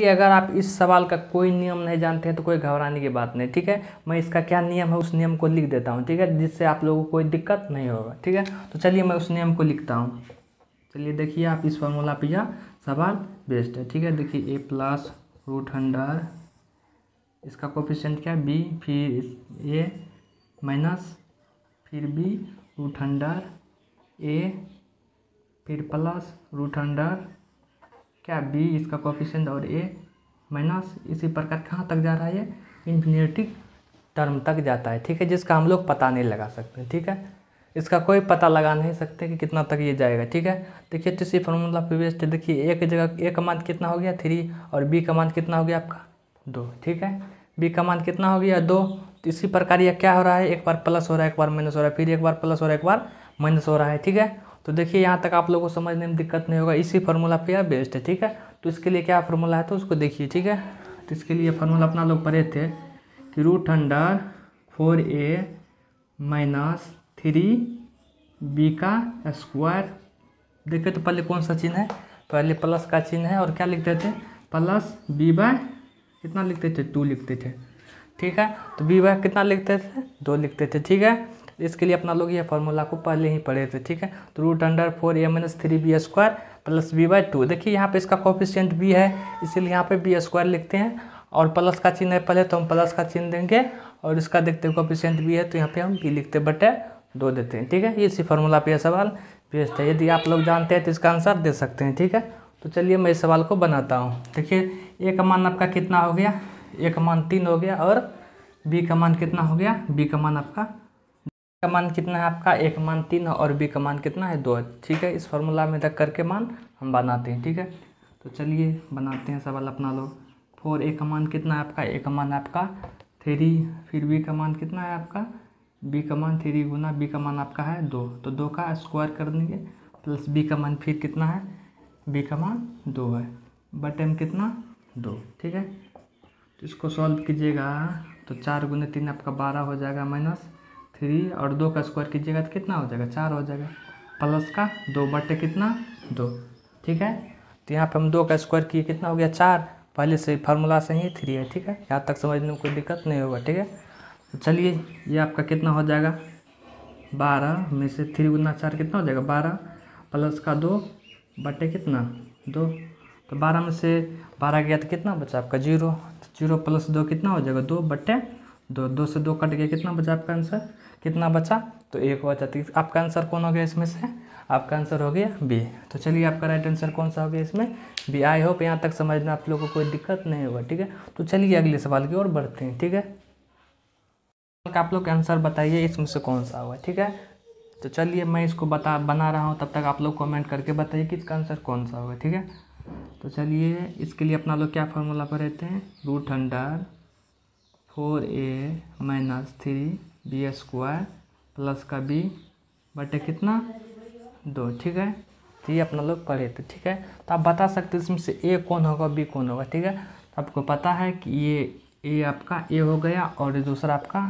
कि अगर आप इस सवाल का कोई नियम नहीं जानते हैं तो कोई घबराने की बात नहीं ठीक है मैं इसका क्या नियम है उस नियम को लिख देता हूँ ठीक है जिससे आप लोगों को कोई दिक्कत नहीं होगा ठीक है तो चलिए मैं उस नियम को लिखता हूँ चलिए देखिए आप इस फॉर्मूला पर यह सवाल बेस्ट है ठीक है देखिए ए प्लस रूट अंडर इसका कोफिशेंट क्या है बी फिर ए माइनस फिर बी रूट अंडर ए फिर प्लस रूट अंडर क्या बी इसका कॉपिशेंट और ए माइनस इसी प्रकार कहाँ तक जा रहा है ये इन्फिनेटिव टर्म तक जाता है ठीक है जिसका हम लोग पता नहीं लगा सकते ठीक है इसका कोई पता लगा नहीं सकते कि कितना तक ये जाएगा ठीक है देखिए तो इसी फॉर्मूला पे बेस्ट देखिए एक जगह ए का मान कितना हो गया थ्री और बी का मान कितना हो गया आपका दो ठीक है बी का मान कितना हो गया दो तो इसी प्रकार यह क्या हो रहा है एक बार प्लस हो रहा है एक बार माइनस हो रहा है फिर एक बार प्लस हो रहा है एक बार माइनस हो रहा है ठीक है तो देखिए यहाँ तक आप लोगों को समझने में दिक्कत नहीं होगा इसी फार्मूला पे यह बेस्ट है ठीक है तो इसके लिए क्या फार्मूला है तो उसको देखिए ठीक है तो इसके लिए फार्मूला अपना लोग पढ़े थे कि root under four A minus three B का स्क्वायर देखिए तो पहले कौन सा चिन्ह है पहले प्लस का चिन्ह है और क्या लिखते थे प्लस बी बाय कितना लिखते थे टू लिखते थे ठीक है तो बी बाय कितना लिखते थे दो लिखते थे ठीक है इसके लिए अपना लोग ये फॉर्मूला को पहले ही पढ़े थे ठीक है तो root under four A minus three B square plus B by two देखिए यहाँ पे इसका कॉफिशियंट बी है इसीलिए यहाँ पे बी स्क्वायर लिखते हैं और प्लस का चिन्ह है पहले तो हम प्लस का चिन्ह देंगे और इसका देखते हैं कॉफिशियंट बी है तो यहाँ पे हम बी लिखते बटे दो देते हैं ठीक है इसी फार्मूला पर यह सवाल बेस्ट है यदि आप लोग जानते हैं तो इसका आंसर दे सकते हैं ठीक है तो चलिए मैं इस सवाल को बनाता हूँ देखिए ए का मान आपका कितना हो गया ए का मान तीन हो गया और बी का मान कितना हो गया बी का मान आपका का मान कितना है आपका ए का मान तीन है और बी का मान कितना है दो है ठीक है इस फॉर्मूला में रख करके मान हम बनाते हैं ठीक है तो चलिए बनाते हैं सवाल अपना लोग फोर ए का मान कितना है आपका ए का मान आपका थ्री फिर बी का मान कितना है आपका बी का मान थ्री गुना बी का मान आपका है दो तो दो का स्क्वायर कर देंगे प्लस बी का मान फिर कितना है बी का मान दो है बट एम कितना दो ठीक है तो इसको सॉल्व कीजिएगा तो चार गुना तीन आपका बारह हो जाएगा माइनस थ्री और दो का स्क्वायर कीजिएगा तो कितना हो जाएगा चार हो जाएगा प्लस का दो बटे कितना दो ठीक है तो यहाँ पे हम दो का स्क्वायर किए कितना हो गया चार पहले से फार्मूला से ही थ्री है ठीक है यहाँ तक समझने में कोई दिक्कत नहीं होगा ठीक है तो चलिए ये आपका कितना हो जाएगा बारह में से थ्री गुना चार कितना हो जाएगा बारह प्लस का दो बटे कितना दो तो बारह में से बारह गया तो कितना बचा आपका जीरो तो जीरो प्लस दो कितना हो जाएगा दो बटे दो दो से दो कट गया कितना बचा आपका आंसर कितना बचा तो एक हो जाती आपका आंसर कौन हो गया इसमें से आपका आंसर हो गया बी तो चलिए आपका राइट आंसर कौन सा हो गया इसमें बी आई होप यहाँ तक समझ में आप लोगों को कोई दिक्कत नहीं होगा ठीक है तो चलिए अगले सवाल की ओर बढ़ते हैं ठीक है आप लोग आंसर बताइए इसमें से कौन सा हुआ ठीक है तो चलिए मैं इसको बता बना रहा हूँ तब तक आप लोग कमेंट करके बताइए कि इसका आंसर कौन सा होगा ठीक है तो चलिए इसके लिए अपना लोग क्या फार्मूला पर रहते हैं root under four A minus three B square plus का बी बटे कितना दो ठीक है तो ये अपना लोग करे थे ठीक है तो आप बता सकते हो इसमें से ए कौन होगा बी कौन होगा ठीक है तो आपको पता है कि ये ए आपका ए हो गया और ये दूसरा आपका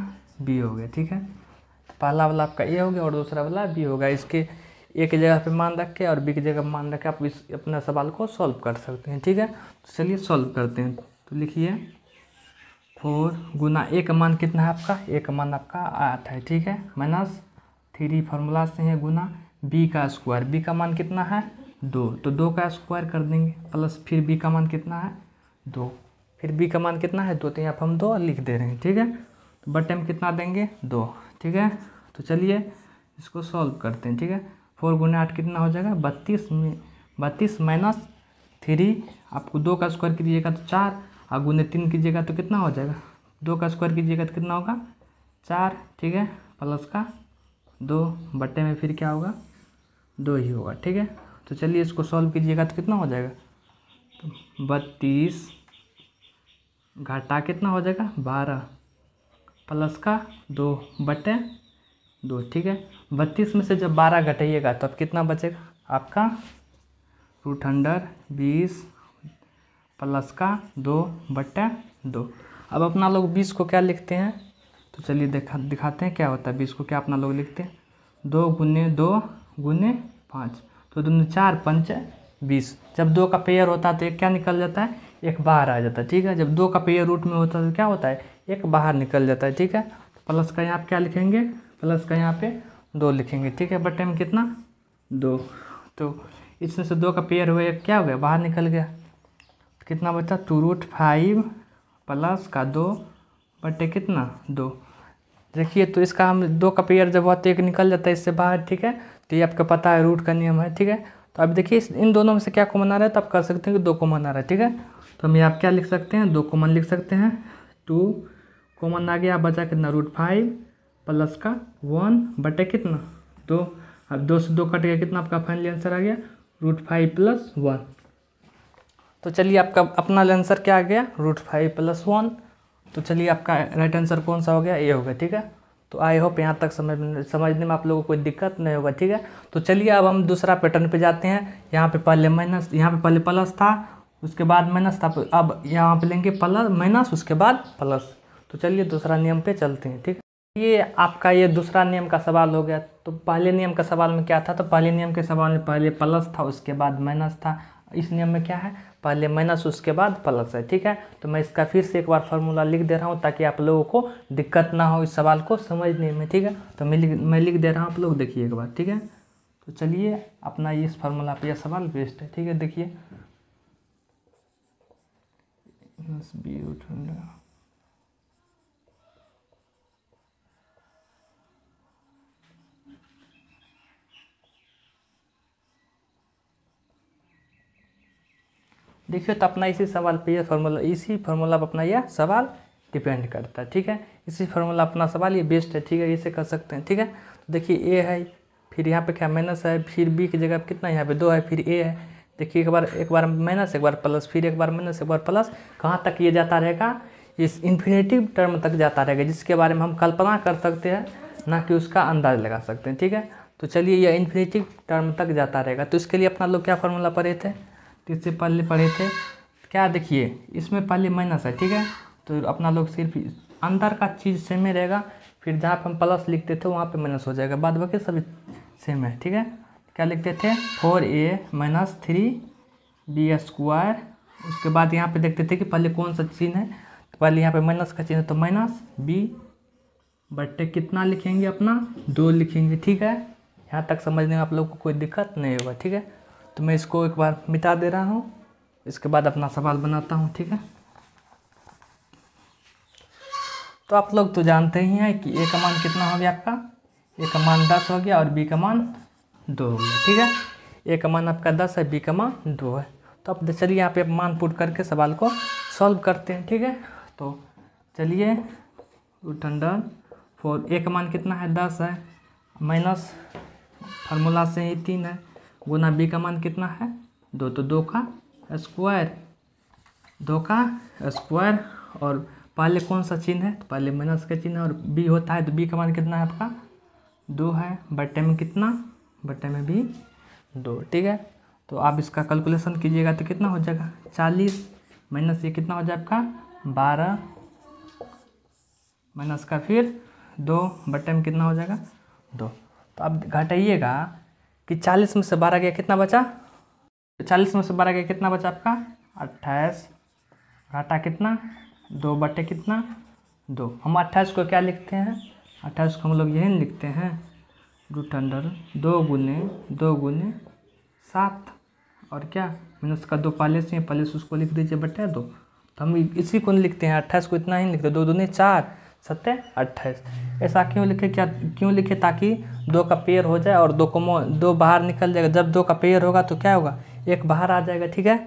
बी हो गया ठीक है तो पहला वाला आपका ए हो गया और दूसरा वाला बी होगा इसके ए की जगह पे मान रख के और बी की जगह मान रख के आप इस अपने सवाल को सॉल्व कर सकते हैं ठीक है तो चलिए सॉल्व करते हैं तो लिखिए फोर गुना एक मान कितना है आपका एक मान आपका आठ है ठीक है माइनस थ्री फार्मूला से है गुना बी का स्क्वायर बी का मान कितना है दो तो दो का स्क्वायर कर देंगे प्लस फिर बी का मान कितना है दो फिर बी का मान कितना है दो तो यहाँ पर हम दो लिख दे रहे हैं ठीक है तो बट में कितना देंगे दो ठीक है तो चलिए इसको सॉल्व करते हैं ठीक है फोर गुना आठ कितना हो जाएगा बत्तीस में बत्तीस माइनस थ्री आपको दो का स्क्वायर कीजिएगा तो चार और गुने तीन कीजिएगा तो कितना हो जाएगा दो का स्क्वायर कीजिएगा तो कितना होगा चार ठीक है प्लस का दो बट्टे में फिर क्या होगा दो ही होगा ठीक है तो चलिए इसको सॉल्व कीजिएगा तो कितना हो जाएगा तो बत्तीस घाटा कितना हो जाएगा बारह प्लस का दो बटे दो ठीक है बत्तीस में से जब बारह घटाइएगा तब कितना बचेगा आपका रूट अंडर बीस प्लस का दो बट्टा दो अब अपना लोग बीस को क्या लिखते हैं तो चलिए दिखा दिखाते हैं क्या होता है बीस को क्या अपना लोग लिखते हैं दो गुने दो गुने पाँच तो दोनों चार पंच बीस जब दो का पेयर होता है तो एक क्या निकल जाता है एक बाहर आ जाता है ठीक है जब दो का पेयर रूट में होता है तो क्या होता है एक बाहर निकल जाता है ठीक है तो प्लस का यहाँ पर क्या लिखेंगे प्लस का यहाँ पे दो लिखेंगे ठीक है बटे में कितना दो तो इसमें से दो का पेयर हुआ एक क्या हो गया बाहर निकल गया कितना बचा टू रूट फाइव प्लस का दो बटे कितना दो देखिए तो इसका हम दो का पेयर जब होते एक निकल जाता है इससे बाहर ठीक है तो ये आपका पता है रूट का नियम है ठीक है तो अब देखिए इन दोनों में से क्या कॉमन आ रहा है तो आप कर सकते हैं कि दो कॉमन आ रहा है ठीक है तो हम यहाँ क्या लिख सकते हैं दो कॉमन लिख सकते हैं टू कॉमन आ गया बचा कितना रूट फाइव प्लस का वन बटे कितना दो अब दो से दो कट गया कितना आपका फाइनल आंसर आ गया रूट फाइव प्लस वन तो चलिए आपका अपना आंसर क्या आ गया रूट फाइव प्लस वन तो चलिए आपका राइट आंसर कौन सा हो गया ये गया ठीक है तो आई होप यहाँ तक समझ समझने में आप लोगों को कोई दिक्कत नहीं होगा ठीक है तो चलिए अब हम दूसरा पैटर्न पे जाते हैं यहाँ पे पहले माइनस यहाँ पे पहले प्लस था उसके बाद माइनस था अब यहाँ पे लेंगे प्लस माइनस उसके बाद प्लस तो चलिए दूसरा नियम पे चलते हैं ठीक है ये आपका ये दूसरा नियम का सवाल हो गया तो पहले नियम का सवाल में क्या था तो पहले नियम के सवाल में पहले प्लस था उसके बाद माइनस था इस नियम में क्या है पहले माइनस उसके बाद प्लस है ठीक है तो मैं इसका फिर से एक बार फार्मूला लिख दे रहा हूँ ताकि आप लोगों को दिक्कत ना हो इस सवाल को समझने में ठीक है तो मैं लिख मैं लिख दे रहा हूँ आप लोग देखिए एक बार ठीक है तो चलिए अपना इस फार्मूला पर यह सवाल बेस्ट है ठीक है देखिए देखियो तो अपना इसी सवाल पे यह फार्मूला इसी फार्मूला पर अपना यह सवाल डिपेंड करता है ठीक है इसी फार्मूला अपना सवाल ये बेस्ट है ठीक है इसे कर सकते हैं ठीक है तो देखिए ए है फिर यहाँ पे क्या माइनस है फिर बी की जगह कितना यहाँ पे दो है फिर ए है देखिए एक बार एक बार माइनस एक बार प्लस फिर एक बार माइनस एक बार प्लस कहाँ तक ये जाता रहेगा इस इन्फिनेटिव टर्म तक जाता रहेगा जिसके बारे में हम कल्पना कर सकते हैं ना कि उसका अंदाज लगा सकते हैं ठीक है तो चलिए यह इन्फिनेटिव टर्म तक जाता रहेगा तो इसके लिए अपना लोग क्या फार्मूला पढ़े थे किससे पहले पढ़े थे क्या देखिए इसमें पहले माइनस है ठीक है तो अपना लोग सिर्फ अंदर का चीज़ सेम ही रहेगा फिर जहाँ पर हम प्लस लिखते थे वहाँ पे माइनस हो जाएगा बाद बाकी सभी सेम है ठीक है क्या लिखते थे four A minus three B square उसके बाद यहाँ पे देखते थे कि पहले कौन सा चीज़ है तो पहले यहाँ पे माइनस का चीन है तो माइनस बी बटे कितना लिखेंगे अपना दो लिखेंगे ठीक है यहाँ तक समझने में आप लोग को कोई दिक्कत नहीं होगा ठीक है तो मैं इसको एक बार मिटा दे रहा हूँ इसके बाद अपना सवाल बनाता हूँ ठीक है तो आप लोग तो जानते ही हैं कि ए का मान कितना हो गया आपका ए का मान दस हो गया और बी का मान दो हो गया ठीक है ए का मान आपका दस है बी का मान दो है तो आप चलिए यहाँ पे मान पुट करके सवाल को सॉल्व करते हैं ठीक है तो चलिए रूट अंडर फोर ए का मान कितना है दस है माइनस फार्मूला से ही तीन है गुना बी का मान कितना है दो तो दो का स्क्वायर दो का स्क्वायर और पहले कौन सा चिन्ह है तो पहले माइनस का चिन्ह और बी होता है तो बी का मान कितना है आपका दो है बट्टे में कितना बट्टे में भी दो ठीक है तो आप इसका कैलकुलेशन कीजिएगा तो कितना हो जाएगा चालीस माइनस ये कितना हो जाए आपका बारह माइनस का फिर दो बट्टे में कितना हो जाएगा दो तो आप घटाइएगा कि चालीस में से बारह गया कितना बचा चालीस में से बारह गया कितना बचा आपका अट्ठाईस घाटा कितना दो बटे कितना दो हम अट्ठाईस को क्या लिखते हैं अट्ठाईस को हम लोग यही लिखते हैं रूट अंडर दो गुने दो गुने सात और क्या मैंने उसका दो पहले से पहले से उसको लिख दीजिए बटे दो तो हम इसी को लिखते हैं अट्ठाईस को इतना ही लिखते दो दूनी चार सत्य अट्ठाईस ऐसा क्यों लिखे क्या क्यों लिखे ताकि दो का पेयर हो जाए और दो कोमो दो बाहर निकल जाएगा जब दो का पेयर होगा तो क्या होगा एक बाहर आ जाएगा ठीक है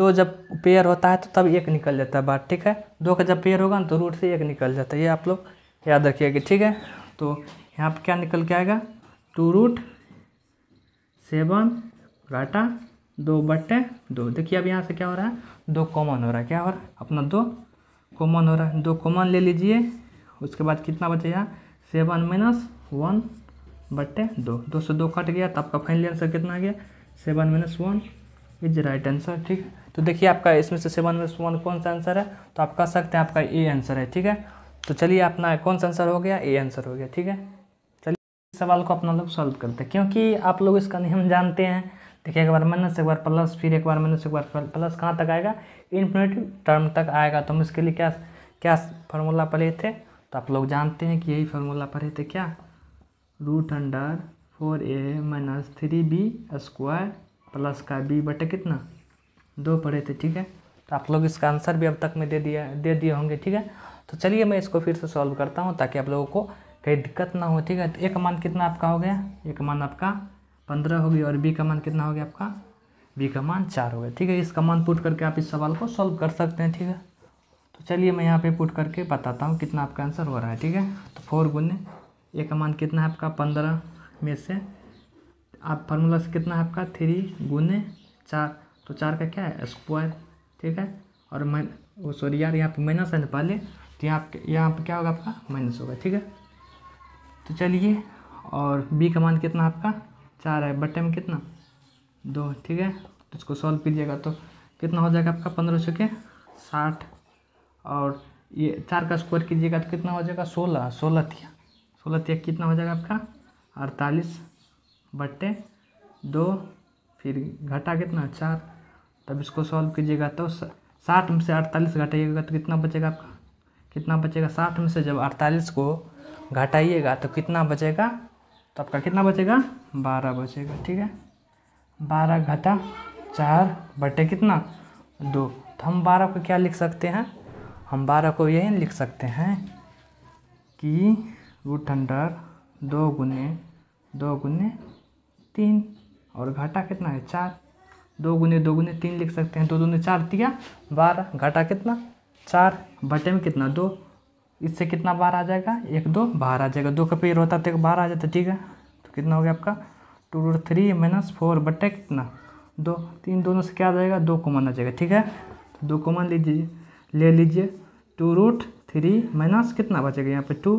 दो जब पेयर होता है तो तब एक निकल जाता है बाहर ठीक है दो का जब पेयर होगा ना तो रूट से एक निकल जाता है ये आप लोग याद रखिएगा ठीक है तो यहाँ पर क्या निकल के आएगा टू रूट सेवन राटा दो बट्टे दो देखिए अब यहाँ से क्या हो रहा है दो कॉमन हो रहा है क्या हो रहा है अपना दो कॉमन हो रहा है दो कॉमन ले लीजिए उसके बाद कितना बचेगा सेवन माइनस वन बट्टे दो दो से दो कट गया तो आपका फाइनल आंसर कितना आ गया seven minus one is right answer ठीक है तो देखिए आपका इसमें से सेवन माइनस वन कौन सा आंसर है तो आप कह सकते हैं आपका ए आंसर है ठीक है तो चलिए अपना कौन सा आंसर हो गया ए आंसर हो गया ठीक है चलिए सवाल को अपना लोग मतलब सॉल्व करते हैं क्योंकि आप लोग इसका नियम जानते हैं देखिए एक बार माइनस एक बार प्लस फिर एक बार माइनस एक बार प्लस कहाँ तक आएगा इन्फिनेटिव टर्म तक आएगा तो हम इसके लिए क्या क्या फार्मूला पढ़े थे तो आप लोग जानते हैं कि यही फार्मूला पढ़े थे क्या root under four A minus three B square plus का बी बटे कितना दो पढ़े थे ठीक है तो आप लोग इसका आंसर भी अब तक में दे दिया दे दिए होंगे ठीक है तो चलिए मैं इसको फिर से सॉल्व करता हूँ ताकि आप लोगों को कहीं दिक्कत ना हो ठीक है तो एक मान कितना आपका हो गया एक मान आपका पंद्रह हो गया और बी का मान कितना हो गया आपका बी का मान चार हो गया ठीक है इसका मान पुट करके आप इस सवाल को सॉल्व कर सकते हैं ठीक है तो चलिए मैं यहाँ पे पुट करके बताता हूँ कितना आपका आंसर हो रहा है ठीक है तो फोर गुने ए का मान कितना है आपका पंद्रह में से आप फार्मूला से कितना है आपका थ्री गुने चार तो चार का क्या है स्क्वायर ठीक है और मैं वो सॉरी यार यहाँ पे माइनस है ना पहले तो यहाँ पे यहाँ पर क्या होगा आपका माइनस होगा ठीक है तो चलिए और बी का मान कितना आपका चार है बट्टे में कितना दो ठीक है तो इसको सॉल्व कीजिएगा तो कितना हो जाएगा आपका पंद्रह सौ के साठ और ये चार का स्क्वायर कीजिएगा तो कितना हो जाएगा सोलह सोलह थिया सोलह त्याग कितना हो जाएगा आपका अड़तालीस बट्टे दो फिर घटा कितना चार तब इसको सॉल्व कीजिएगा तो साठ में से अड़तालीस घटाइएगा तो कितना बचेगा आपका कितना बचेगा साठ में से जब अड़तालीस को घटाइएगा तो कितना बचेगा तो आपका कितना बचेगा बारह बचेगा ठीक है बारह घटा चार बटे कितना दो तो हम बारह को क्या लिख सकते हैं हम बारह को यही लिख सकते हैं कि रूट अंडर दो गुने दो गुने तीन और घाटा कितना है चार दो गुने दो गुने तीन लिख सकते हैं दो दूने चार दिया बारह घाटा कितना चार बटे में कितना दो इससे कितना बार आ जाएगा एक दो बाहर आ जाएगा दो का पेड़ होता तो एक बार आ जाता ठीक है तो कितना हो गया आपका two root three minus four बटे कितना दो तीन दोनों से क्या आ जाएगा दो कॉमन आ जाएगा ठीक है तो दो कॉमन लीजिए ले लीजिए टू रूट थ्री माइनस कितना बचेगा यहाँ पे टू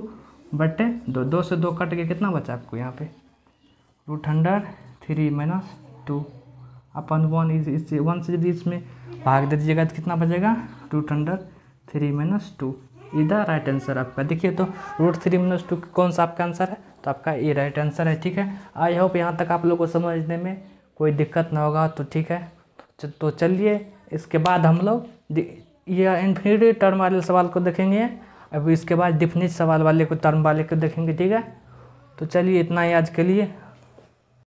बटे दो दो से दो कट के कितना बचा आपको यहाँ पे root under three minus two अपन वन इज इससे वन से यदि इसमें भाग दे दीजिएगा तो कितना बचेगा root under three minus two इधर राइट आंसर आपका देखिए तो रूट थ्री माइनस टू कौन सा आपका आंसर है तो आपका ये राइट आंसर है ठीक है आई होप यहाँ तक आप लोग को समझने में कोई दिक्कत ना होगा तो ठीक है तो चलिए इसके बाद हम लोग ये इन्फिनिटी टर्म वाले सवाल को देखेंगे अब इसके बाद डिफिनिट सवाल वाले को टर्म वाले को देखेंगे ठीक है तो चलिए इतना ही आज के लिए